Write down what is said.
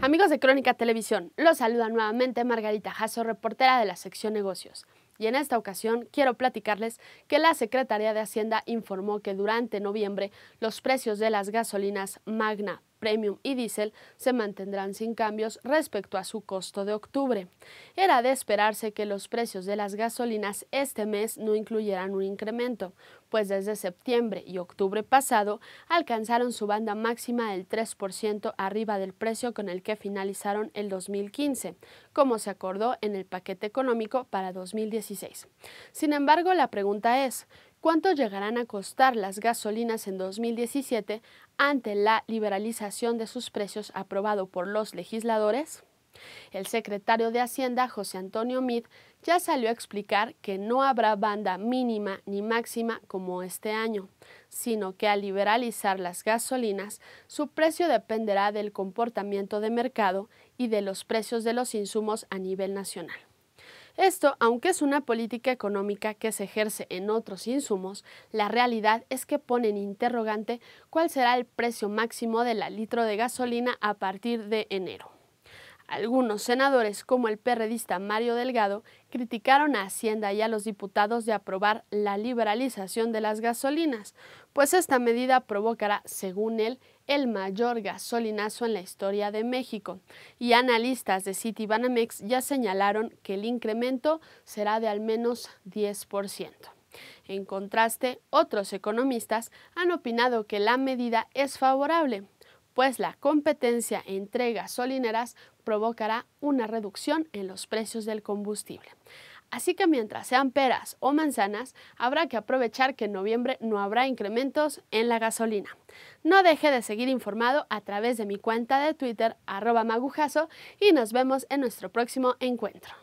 Amigos de Crónica Televisión, los saluda nuevamente Margarita Jasso, reportera de la sección negocios. Y en esta ocasión quiero platicarles que la Secretaría de Hacienda informó que durante noviembre los precios de las gasolinas Magna, Premium y diésel se mantendrán sin cambios respecto a su costo de octubre. Era de esperarse que los precios de las gasolinas este mes no incluyeran un incremento, pues desde septiembre y octubre pasado alcanzaron su banda máxima del 3% arriba del precio con el que finalizaron el 2015, como se acordó en el paquete económico para 2016. Sin embargo, la pregunta es, cuánto llegarán a costar las gasolinas en 2017 ante la liberalización de sus precios aprobado por los legisladores? El secretario de Hacienda, José Antonio Mid, ya salió a explicar que no habrá banda mínima ni máxima como este año, sino que al liberalizar las gasolinas, su precio dependerá del comportamiento de mercado y de los precios de los insumos a nivel nacional. Esto, aunque es una política económica que se ejerce en otros insumos, la realidad es que pone en interrogante cuál será el precio máximo de la litro de gasolina a partir de enero. Algunos senadores, como el perredista Mario Delgado, criticaron a Hacienda y a los diputados de aprobar la liberalización de las gasolinas, pues esta medida provocará, según él, el mayor gasolinazo en la historia de México. Y analistas de Citibanamex ya señalaron que el incremento será de al menos 10%. En contraste, otros economistas han opinado que la medida es favorable, pues la competencia entre gasolineras provocará una reducción en los precios del combustible. Así que mientras sean peras o manzanas, habrá que aprovechar que en noviembre no habrá incrementos en la gasolina. No deje de seguir informado a través de mi cuenta de Twitter, arroba magujazo, y nos vemos en nuestro próximo encuentro.